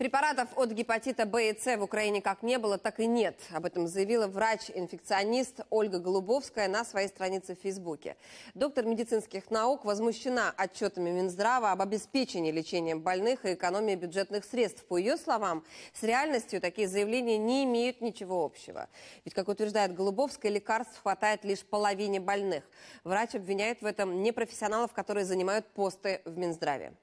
Препаратов от гепатита Б и С в Украине как не было, так и нет. Об этом заявила врач-инфекционист Ольга Голубовская на своей странице в Фейсбуке. Доктор медицинских наук возмущена отчетами Минздрава об обеспечении лечением больных и экономии бюджетных средств. По ее словам, с реальностью такие заявления не имеют ничего общего. Ведь, как утверждает Голубовская, лекарств хватает лишь половине больных. Врач обвиняет в этом непрофессионалов, которые занимают посты в Минздраве.